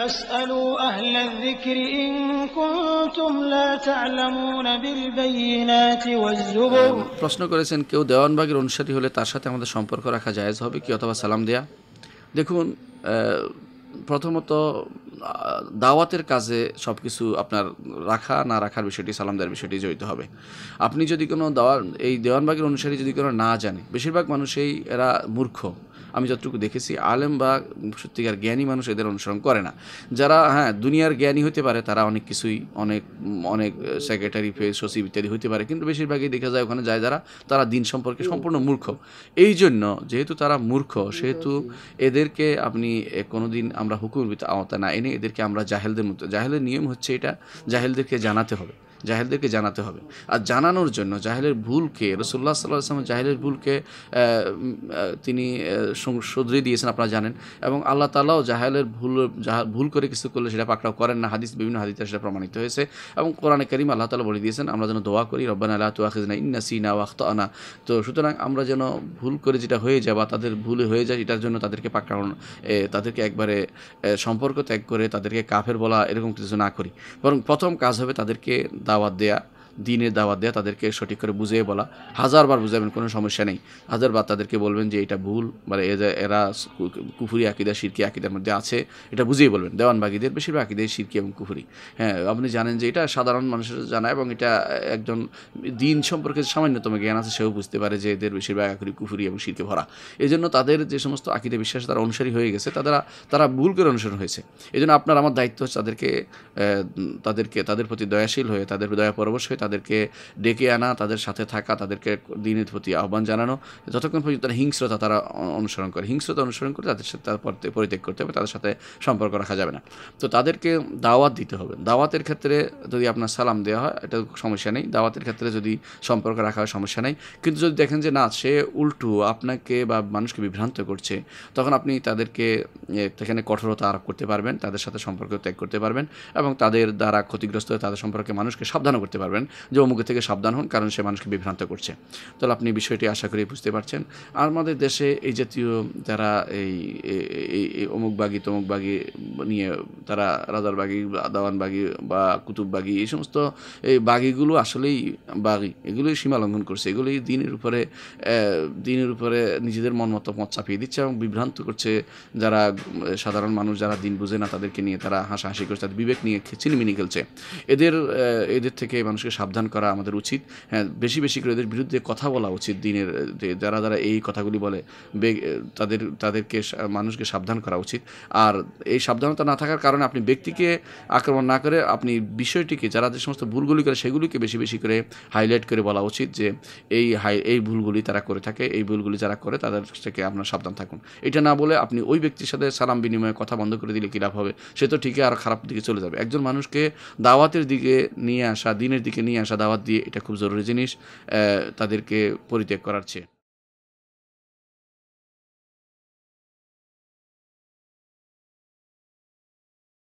প্রশ্ন করেছেন কেউ দেওয়ানবাগের অনুসারী হলে তার সাথে আমাদের সম্পর্ক রাখা জায়েজ হবে কি অথবা সালাম দেয়া দেখুন প্রথমত দাওয়াতের কাজে সব কিছু আপনার রাখা না রাখার বিষয়টি সালাম দেওয়ার বিষয়টি জড়িত হবে আপনি যদি কোনো দাওয়ার এই দেওয়ানবাগের অনুসারী যদি কোনো না জানে বেশিরভাগ মানুষই এরা মূর্খ আমি যতটুকু দেখেছি আলেম বা সত্যিকার জ্ঞানী মানুষ এদের অনুসরণ করে না যারা হ্যাঁ দুনিয়ার জ্ঞানী হতে পারে তারা অনেক কিছুই অনেক অনেক সেক্রেটারি ফেস সচিব ইত্যাদি হতে পারে কিন্তু বেশিরভাগই দেখা যায় ওখানে যায় যারা তারা দিন সম্পর্কে সম্পূর্ণ মূর্খ এই জন্য যেহেতু তারা মূর্খ সেহেতু এদেরকে আপনি কোনো দিন আমরা হুকুমের আওতা না এনে এদেরকে আমরা জাহেলদের মতো জাহেলের নিয়ম হচ্ছে এটা জাহেলদেরকে জানাতে হবে জাহেলদেরকে জানাতে হবে আর জানানোর জন্য জাহেলের ভুলকে রসুল্লাহ সাল্লাহ আসলাম জাহেলের ভুলকে তিনি শুধরে দিয়েছেন আপনারা জানেন এবং আল্লাহ তালাও জাহেলের ভুল ভুল করে কিছু করলে সেটা পাকড়াও করেন না হাদিস বিভিন্ন হাদিসে সেটা প্রমাণিত হয়েছে এবং কোরআনে করিম আল্লাহ তালা বলে দিয়েছেন আমরা যেন দোয়া করি রব্বান আল্লাহ তুয়াখিজনা ইন্না সিনা ওয়াক্ত আনা তো সুতরাং আমরা যেন ভুল করে যেটা হয়ে যায় বা তাদের ভুল হয়ে যায় এটার জন্য তাদেরকে পাকড়াও তাদেরকে একবারে সম্পর্ক ত্যাগ করে তাদেরকে কাফের বলা এরকম কিছু না করি বরং প্রথম কাজ হবে তাদেরকে दावत दिया দিনের দাওয়াত দেওয়া তাদেরকে সঠিক করে বুঝিয়ে বলা হাজারবার বুঝাবেন কোনো সমস্যা নেই হাজারবার তাদেরকে বলবেন যে এটা ভুল মানে এরা কুফুরি আকিদা সিরকি আকিদার মধ্যে আছে এটা বুঝিয়ে বলবেন দেওয়ানবাগিদের বেশিরভাগ আকিদাই শিরকি এবং কুফুরি হ্যাঁ আপনি জানেন যে এটা সাধারণ মানুষের জানা এবং এটা একজন দিন সম্পর্কে সামান্যতম জ্ঞান আছে সেও বুঝতে পারে যে এদের বেশিরভাগ আকুরি কুফুরি এবং সিরকে ভরা এই জন্য তাদের যে সমস্ত আকিদে বিশ্বাস তারা অনুসারী হয়ে গেছে তারা তারা ভুল করে অনুসরণ হয়েছে এই জন্য আপনার আমার দায়িত্ব হচ্ছে তাদেরকে তাদেরকে তাদের প্রতি দয়াশীল হয়ে তাদের দয়া পরবশ হয়ে তাদেরকে ডেকে আনা তাদের সাথে থাকা তাদেরকে দিনের প্রতি আহ্বান জানানো যতক্ষণ পর্যন্ত তারা হিংস্রতা তারা অনুসরণ করে হিংস্রতা অনুসরণ করে তাদের সাথে তারা পরিত্যাগ করতে হবে তাদের সাথে সম্পর্ক রাখা যাবে না তো তাদেরকে দাওয়াত দিতে হবে দাওয়াতের ক্ষেত্রে যদি আপনার সালাম দেওয়া হয় এটা সমস্যা নেই দাওয়াতের ক্ষেত্রে যদি সম্পর্ক রাখা হয় সমস্যা নেই কিন্তু যদি দেখেন যে না সে উল্টু আপনাকে বা মানুষকে বিভ্রান্ত করছে তখন আপনি তাদেরকে সেখানে কঠোরতা আরোপ করতে পারবেন তাদের সাথে সম্পর্ক ত্যাগ করতে পারবেন এবং তাদের দ্বারা ক্ষতিগ্রস্ত তাদের সম্পর্কে মানুষকে সাবধানও করতে পারবেন যে অমুক থেকে সাবধান হন কারণ সে মানুষকে বিভ্রান্ত করছে তাহলে আপনি বিষয়টি আশা করি বুঝতে পারছেন আর আমাদের দেশে এই জাতীয় যারা এই অমুক বাগি তমুক বাগি নিয়ে তারা রাজার বাগি দাওয়ান বাগি বা কুতুব বাগি এই সমস্ত এই বাগিগুলো আসলেই বাগি এগুলোই সীমা লঙ্ঘন করছে এগুলোই দিনের উপরে দিনের উপরে নিজেদের মন মতো মত চাপিয়ে দিচ্ছে এবং বিভ্রান্ত করছে যারা সাধারণ মানুষ যারা দিন বুঝে না তাদেরকে নিয়ে তারা হাসাহাসি করছে তাদের বিবেক নিয়ে ছিনিমিনি খেলছে এদের এদের থেকে মানুষকে সাবধান সাবধান করা আমাদের উচিত হ্যাঁ বেশি বেশি করে এদের বিরুদ্ধে কথা বলা উচিত দিনের যারা যারা এই কথাগুলি বলে তাদের তাদেরকে মানুষকে সাবধান করা উচিত আর এই সাবধানতা না থাকার কারণে আপনি ব্যক্তিকে আক্রমণ না করে আপনি বিষয়টিকে যারা যে সমস্ত ভুলগুলি করে সেগুলিকে বেশি বেশি করে হাইলাইট করে বলা উচিত যে এই হাই এই ভুলগুলি তারা করে থাকে এই ভুলগুলি যারা করে তাদের থেকে আপনার সাবধান থাকুন এটা না বলে আপনি ওই ব্যক্তির সাথে সালাম বিনিময়ে কথা বন্ধ করে দিলে কী লাভ হবে সে তো ঠিকই আর খারাপ দিকে চলে যাবে একজন মানুষকে দাওয়াতের দিকে নিয়ে আসা দিনের দিকে নিয়ে আসা দাওয়াত দিয়ে এটা খুব জরুরি জিনিস তাদেরকে পরিত্যাগ করার চেয়ে